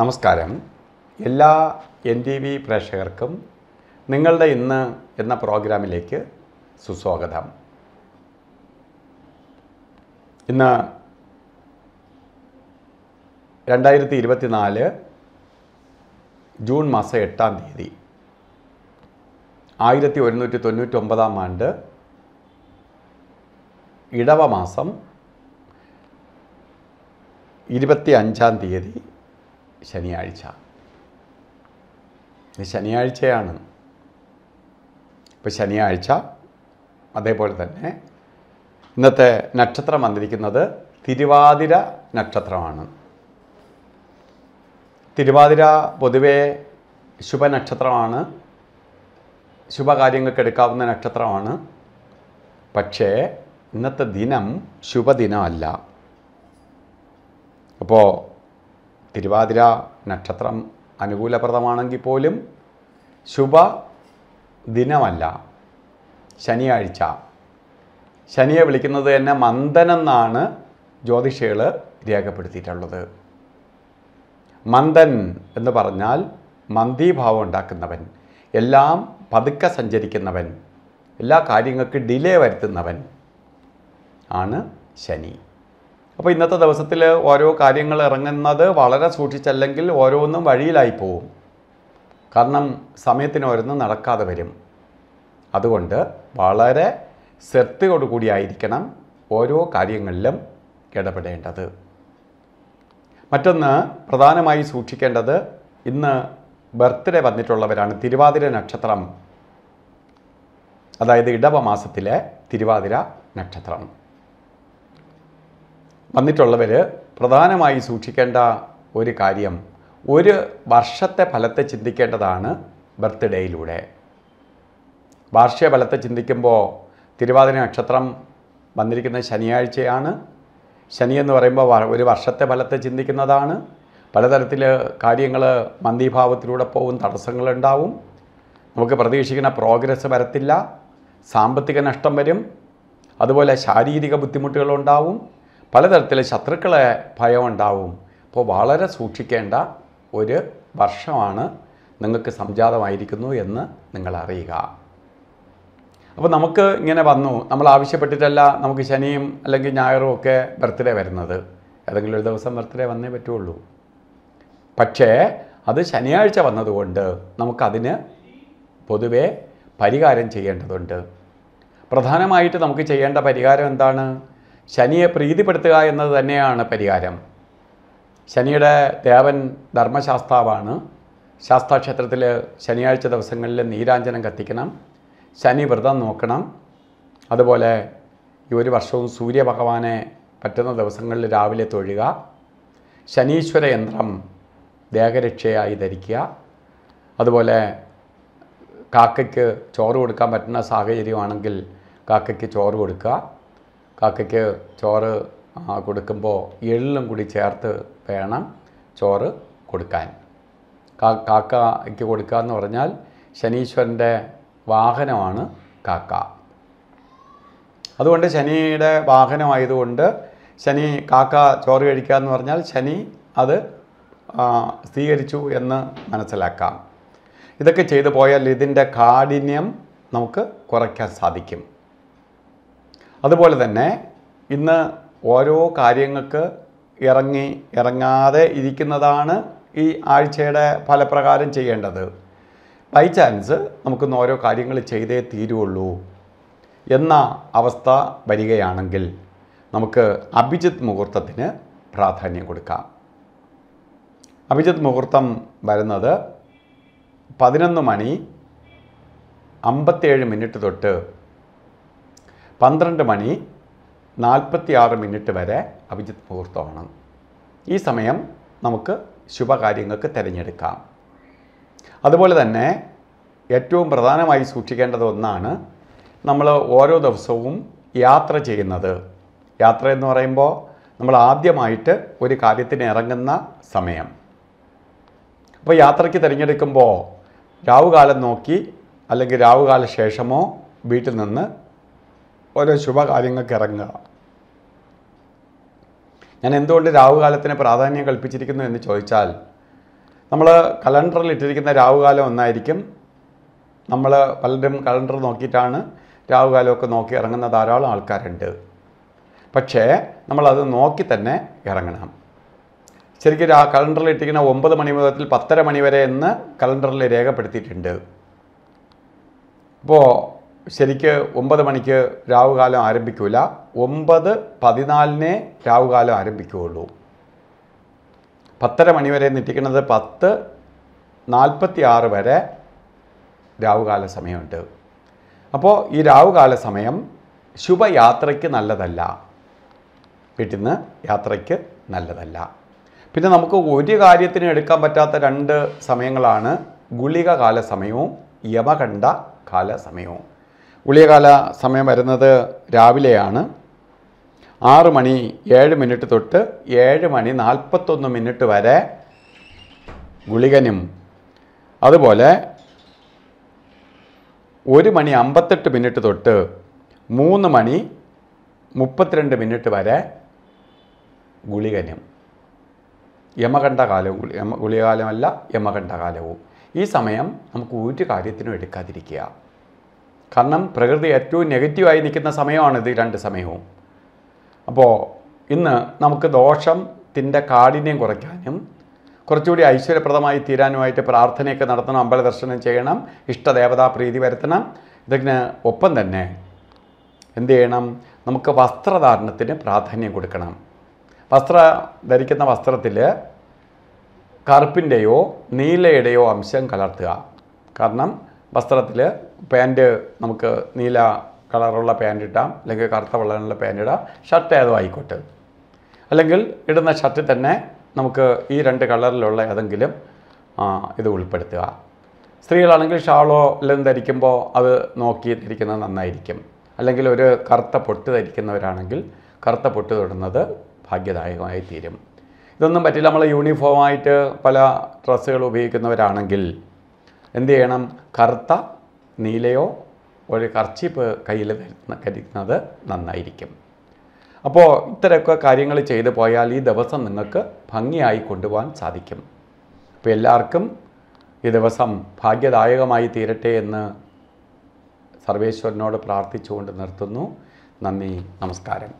നമസ്കാരം എല്ലാ N T V പ്രേക്ഷകർക്കും നിങ്ങളുടെ ഇന്ന് എന്ന പ്രോഗ്രാമിലേക്ക് സുസ്വാഗതം ഇന്ന് രണ്ടായിരത്തി ഇരുപത്തിനാല് ജൂൺ മാസം എട്ടാം തീയതി ആയിരത്തി ഒരുന്നൂറ്റി തൊണ്ണൂറ്റി ഒമ്പതാം ആണ്ട് ഇടവ മാസം ഇരുപത്തി അഞ്ചാം തീയതി ശനിയാഴ്ച ഇത് ശനിയാഴ്ചയാണ് ഇപ്പോൾ ശനിയാഴ്ച അതേപോലെ തന്നെ ഇന്നത്തെ നക്ഷത്രം വന്നിരിക്കുന്നത് തിരുവാതിര നക്ഷത്രമാണ് തിരുവാതിര പൊതുവേ ശുഭനക്ഷത്രമാണ് ശുഭകാര്യങ്ങൾക്ക് എടുക്കാവുന്ന നക്ഷത്രമാണ് പക്ഷേ ഇന്നത്തെ ദിനം ശുഭദിനമല്ല അപ്പോൾ തിരുവാതിര നക്ഷത്രം അനുകൂലപ്രദമാണെങ്കിൽ പോലും ശുഭ ദിനമല്ല ശനിയാഴ്ച ശനിയെ വിളിക്കുന്നത് തന്നെ മന്ദനെന്നാണ് ജ്യോതിഷികൾ രേഖപ്പെടുത്തിയിട്ടുള്ളത് മന്ദൻ എന്ന് പറഞ്ഞാൽ മന്ദീഭാവം ഉണ്ടാക്കുന്നവൻ എല്ലാം പതുക്കെ സഞ്ചരിക്കുന്നവൻ എല്ലാ കാര്യങ്ങൾക്ക് ഡിലേ വരുത്തുന്നവൻ ആണ് ശനി അപ്പോൾ ഇന്നത്തെ ദിവസത്തിൽ ഓരോ കാര്യങ്ങൾ ഇറങ്ങുന്നത് വളരെ സൂക്ഷിച്ചല്ലെങ്കിൽ ഓരോന്നും വഴിയിലായി പോവും കാരണം സമയത്തിന് ഓരോന്നും നടക്കാതെ വരും അതുകൊണ്ട് വളരെ ശ്രദ്ധയോടുകൂടിയായിരിക്കണം ഓരോ കാര്യങ്ങളിലും ഇടപെടേണ്ടത് മറ്റൊന്ന് പ്രധാനമായി സൂക്ഷിക്കേണ്ടത് ഇന്ന് ബർത്ത്ഡേ വന്നിട്ടുള്ളവരാണ് തിരുവാതിര നക്ഷത്രം അതായത് ഇടവ മാസത്തിലെ തിരുവാതിര നക്ഷത്രം വന്നിട്ടുള്ളവർ പ്രധാനമായി സൂക്ഷിക്കേണ്ട ഒരു കാര്യം ഒരു വർഷത്തെ ഫലത്തെ ചിന്തിക്കേണ്ടതാണ് ബർത്ത്ഡേയിലൂടെ വാർഷിക ഫലത്തെ ചിന്തിക്കുമ്പോൾ തിരുവാതിര നക്ഷത്രം വന്നിരിക്കുന്ന ശനിയാഴ്ചയാണ് ശനി എന്ന് പറയുമ്പോൾ ഒരു വർഷത്തെ ഫലത്തെ ചിന്തിക്കുന്നതാണ് പലതരത്തിൽ കാര്യങ്ങൾ മന്ദീഭാവത്തിലൂടെ പോകും തടസ്സങ്ങളുണ്ടാവും നമുക്ക് പ്രതീക്ഷിക്കുന്ന പ്രോഗ്രസ് വരത്തില്ല സാമ്പത്തിക നഷ്ടം വരും അതുപോലെ ശാരീരിക ബുദ്ധിമുട്ടുകളുണ്ടാവും പലതരത്തിലെ ശത്രുക്കളെ ഭയം ഉണ്ടാവും അപ്പോൾ വളരെ സൂക്ഷിക്കേണ്ട ഒരു വർഷമാണ് നിങ്ങൾക്ക് സംജാതമായിരിക്കുന്നു എന്ന് നിങ്ങൾ അറിയുക അപ്പോൾ നമുക്ക് ഇങ്ങനെ വന്നു നമ്മൾ ആവശ്യപ്പെട്ടിട്ടല്ല നമുക്ക് ശനിയും അല്ലെങ്കിൽ ഞായറും ഒക്കെ ബർത്ത്ഡേ വരുന്നത് ഏതെങ്കിലും ഒരു ദിവസം ബർത്ത്ഡേ വന്നേ പറ്റുള്ളൂ പക്ഷേ അത് ശനിയാഴ്ച വന്നതുകൊണ്ട് നമുക്കതിന് പൊതുവെ പരിഹാരം ചെയ്യേണ്ടതുണ്ട് പ്രധാനമായിട്ട് നമുക്ക് ചെയ്യേണ്ട പരിഹാരം എന്താണ് ശനിയെ പ്രീതിപ്പെടുത്തുക എന്നത് തന്നെയാണ് പരിഹാരം ശനിയുടെ ദേവൻ ധർമ്മശാസ്താവാണ് ശാസ്താക്ഷേത്രത്തിൽ ശനിയാഴ്ച ദിവസങ്ങളിൽ നീരാഞ്ജനം കത്തിക്കണം ശനി വ്രതം നോക്കണം അതുപോലെ ഈ ഒരു വർഷവും സൂര്യഭഗവാനെ പറ്റുന്ന ദിവസങ്ങളിൽ രാവിലെ തൊഴുക ശനീശ്വര യന്ത്രം ദേഹരക്ഷയായി ധരിക്കുക അതുപോലെ കാക്കയ്ക്ക് ചോറ് കൊടുക്കാൻ പറ്റുന്ന സാഹചര്യമാണെങ്കിൽ കാക്കയ്ക്ക് ചോറ് കൊടുക്കുക കാക്കയ്ക്ക് ചോറ് കൊടുക്കുമ്പോൾ എള്ളും കൂടി ചേർത്ത് വേണം ചോറ് കൊടുക്കാൻ കാക്കയ്ക്ക് കൊടുക്കുക എന്ന് പറഞ്ഞാൽ ശനീശ്വരൻ്റെ വാഹനമാണ് കാക്ക അതുകൊണ്ട് ശനിയുടെ വാഹനമായതുകൊണ്ട് ശനി കാക്ക ചോറ് കഴിക്കുക എന്ന് പറഞ്ഞാൽ ശനി അത് സ്വീകരിച്ചു എന്ന് മനസ്സിലാക്കാം ഇതൊക്കെ ചെയ്തു പോയാൽ ഇതിൻ്റെ കാഠിന്യം നമുക്ക് കുറയ്ക്കാൻ സാധിക്കും അതുപോലെ തന്നെ ഇന്ന് ഓരോ കാര്യങ്ങൾക്ക് ഇറങ്ങി ഇറങ്ങാതെ ഇരിക്കുന്നതാണ് ഈ ആഴ്ചയുടെ ഫലപ്രകാരം ചെയ്യേണ്ടത് ബൈ ചാൻസ് നമുക്കിന്ന് ഓരോ കാര്യങ്ങൾ ചെയ്തേ തീരുള്ളൂ എന്ന അവസ്ഥ വരികയാണെങ്കിൽ നമുക്ക് അഭിജിത് മുഹൂർത്തത്തിന് പ്രാധാന്യം കൊടുക്കാം അഭിജിത് മുഹൂർത്തം വരുന്നത് പതിനൊന്ന് മണി അമ്പത്തേഴ് മിനിറ്റ് തൊട്ട് പന്ത്രണ്ട് മണി നാൽപ്പത്തി ആറ് മിനിറ്റ് വരെ അഭിജിത്ത് മുഹൂർത്തമാണ് ഈ സമയം നമുക്ക് ശുഭകാര്യങ്ങൾക്ക് തിരഞ്ഞെടുക്കാം അതുപോലെ തന്നെ ഏറ്റവും പ്രധാനമായി സൂക്ഷിക്കേണ്ടത് ഒന്നാണ് നമ്മൾ ഓരോ ദിവസവും യാത്ര ചെയ്യുന്നത് യാത്ര എന്ന് പറയുമ്പോൾ നമ്മൾ ആദ്യമായിട്ട് ഒരു കാര്യത്തിന് ഇറങ്ങുന്ന സമയം അപ്പോൾ യാത്രയ്ക്ക് തിരഞ്ഞെടുക്കുമ്പോൾ രാവുകാലം നോക്കി അല്ലെങ്കിൽ രാവുകാല ശേഷമോ വീട്ടിൽ നിന്ന് ഓരോ ശുഭകാര്യങ്ങൾക്ക് ഇറങ്ങുക ഞാൻ എന്തുകൊണ്ട് രാഹുകാലത്തിന് പ്രാധാന്യം കൽപ്പിച്ചിരിക്കുന്നു എന്ന് ചോദിച്ചാൽ നമ്മൾ കലണ്ടറിൽ ഇട്ടിരിക്കുന്ന രാവുകാലം ഒന്നായിരിക്കും നമ്മൾ പലരും കലണ്ടർ നോക്കിയിട്ടാണ് രാഹുകാലമൊക്കെ നോക്കി ഇറങ്ങുന്ന ധാരാളം ആൾക്കാരുണ്ട് പക്ഷേ നമ്മളത് നോക്കി തന്നെ ഇറങ്ങണം ശരിക്കും ആ കലണ്ടറിൽ ഇട്ടിരിക്കുന്ന ഒമ്പത് മണി മുതൽ പത്തര മണി വരെ എന്ന് കലണ്ടറിൽ രേഖപ്പെടുത്തിയിട്ടുണ്ട് അപ്പോൾ ശരിക്ക് ഒമ്പത് മണിക്ക് രാവുകാലം ആരംഭിക്കില്ല ഒമ്പത് പതിനാലിനെ രാവുകാലം ആരംഭിക്കുകയുള്ളൂ പത്തര മണിവരെ വരെ പത്ത് നാൽപ്പത്തി ആറ് വരെ രാവുകാല സമയമുണ്ട് അപ്പോൾ ഈ രാവുകാല സമയം ശുഭയാത്രയ്ക്ക് നല്ലതല്ല വീട്ടിൽ നിന്ന് യാത്രയ്ക്ക് നല്ലതല്ല പിന്നെ നമുക്ക് ഒരു കാര്യത്തിന് എടുക്കാൻ പറ്റാത്ത രണ്ട് സമയങ്ങളാണ് ഗുളിക കാല സമയവും യമകണ്ഠ കാല സമയവും ഉളിയകാല സമയം വരുന്നത് രാവിലെയാണ് ആറ് മണി ഏഴ് മിനിറ്റ് തൊട്ട് ഏഴ് മണി നാൽപ്പത്തൊന്ന് മിനിറ്റ് വരെ ഗുളികനും അതുപോലെ ഒരു മണി അമ്പത്തെട്ട് മിനിറ്റ് തൊട്ട് മൂന്ന് മണി മുപ്പത്തിരണ്ട് മിനിറ്റ് വരെ ഗുളികനും യമകണ്ഠ കാലവും യമ ഗുളികാലമല്ല യമകണ്ഠ കാലവും ഈ സമയം നമുക്ക് ഒരു കാര്യത്തിനും എടുക്കാതിരിക്കുക കാരണം പ്രകൃതി ഏറ്റവും നെഗറ്റീവായി നിൽക്കുന്ന സമയമാണിത് രണ്ട് സമയവും അപ്പോൾ ഇന്ന് നമുക്ക് ദോഷം തിൻ്റെ കാഠിന്യം കുറയ്ക്കാനും കുറച്ചുകൂടി ഐശ്വര്യപ്രദമായി തീരാനുമായിട്ട് പ്രാർത്ഥനയൊക്കെ നടത്തണം അമ്പല ദർശനം ചെയ്യണം ഇഷ്ടദേവതാ പ്രീതി വരുത്തണം ഇതിന് ഒപ്പം തന്നെ എന്ത് ചെയ്യണം നമുക്ക് വസ്ത്രധാരണത്തിന് പ്രാധാന്യം കൊടുക്കണം വസ്ത്ര ധരിക്കുന്ന വസ്ത്രത്തിൽ കറുപ്പിൻ്റെയോ നീലയുടെയോ അംശം കലർത്തുക കാരണം വസ്ത്രത്തിൽ പാൻറ്റ് നമുക്ക് നീല കളറുള്ള പാൻറ് ഇടാം അല്ലെങ്കിൽ കറുത്ത വെള്ളമുള്ള പാൻറ് ഇടാം ഷർട്ട് ഏതോ ആയിക്കോട്ടെ അല്ലെങ്കിൽ ഇടുന്ന ഷർട്ടിൽ തന്നെ നമുക്ക് ഈ രണ്ട് കളറിലുള്ള ഏതെങ്കിലും ഇത് ഉൾപ്പെടുത്തുക സ്ത്രീകളാണെങ്കിൽ ഷാളോ എല്ലാം ധരിക്കുമ്പോൾ അത് നോക്കി ധരിക്കുന്നത് നന്നായിരിക്കും അല്ലെങ്കിൽ ഒരു കറുത്ത പൊട്ട് ധരിക്കുന്നവരാണെങ്കിൽ കറുത്ത പൊട്ട് തൊടുന്നത് ഭാഗ്യദായകമായി തീരും ഇതൊന്നും പറ്റില്ല നമ്മൾ യൂണിഫോമായിട്ട് പല ഡ്രസ്സുകൾ ഉപയോഗിക്കുന്നവരാണെങ്കിൽ എന്ത് ചെയ്യണം കറുത്ത നീലയോ ഒരു കർച്ചീപ്പ് കയ്യിൽ കരുതുന്നത് നന്നായിരിക്കും അപ്പോൾ ഇത്തരമൊക്കെ കാര്യങ്ങൾ ചെയ്തു പോയാൽ ഈ ദിവസം നിങ്ങൾക്ക് ഭംഗിയായി കൊണ്ടുപോകാൻ സാധിക്കും അപ്പോൾ എല്ലാവർക്കും ഈ ദിവസം ഭാഗ്യദായകമായി തീരട്ടെ എന്ന് സർവേശ്വരനോട് പ്രാർത്ഥിച്ചുകൊണ്ട് നിർത്തുന്നു നന്ദി നമസ്കാരം